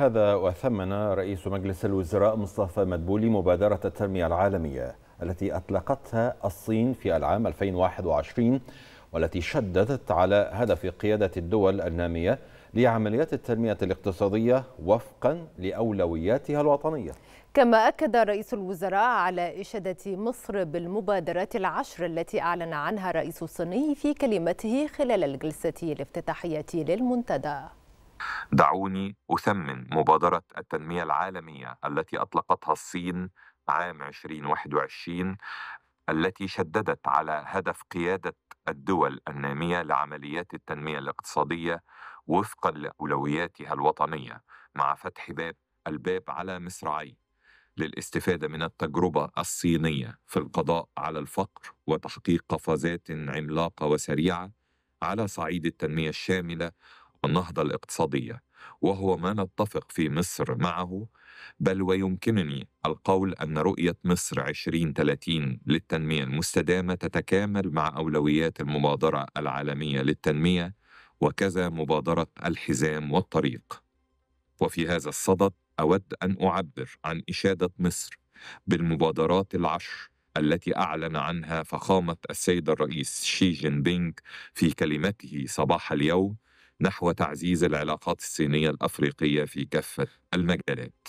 هذا وثمن رئيس مجلس الوزراء مصطفى مدبولي مبادرة التنمية العالمية التي أطلقتها الصين في العام 2021 والتي شددت على هدف قيادة الدول النامية لعمليات التنمية الاقتصادية وفقا لأولوياتها الوطنية كما أكد رئيس الوزراء على إشادة مصر بالمبادرات العشر التي أعلن عنها الرئيس الصيني في كلمته خلال الجلسة الافتتاحية للمنتدى دعوني أثمن مبادرة التنمية العالمية التي أطلقتها الصين عام 2021 التي شددت على هدف قيادة الدول النامية لعمليات التنمية الاقتصادية وفقا لأولوياتها الوطنية مع فتح باب الباب على مصراعي للاستفادة من التجربة الصينية في القضاء على الفقر وتحقيق قفزات عملاقة وسريعة على صعيد التنمية الشاملة النهضة الاقتصادية وهو ما نتفق في مصر معه بل ويمكنني القول أن رؤية مصر 2030 للتنمية المستدامة تتكامل مع أولويات المبادرة العالمية للتنمية وكذا مبادرة الحزام والطريق وفي هذا الصدد أود أن أعبر عن إشادة مصر بالمبادرات العشر التي أعلن عنها فخامة السيد الرئيس شي جين بينغ في كلمته صباح اليوم نحو تعزيز العلاقات الصينية الأفريقية في كافة المجالات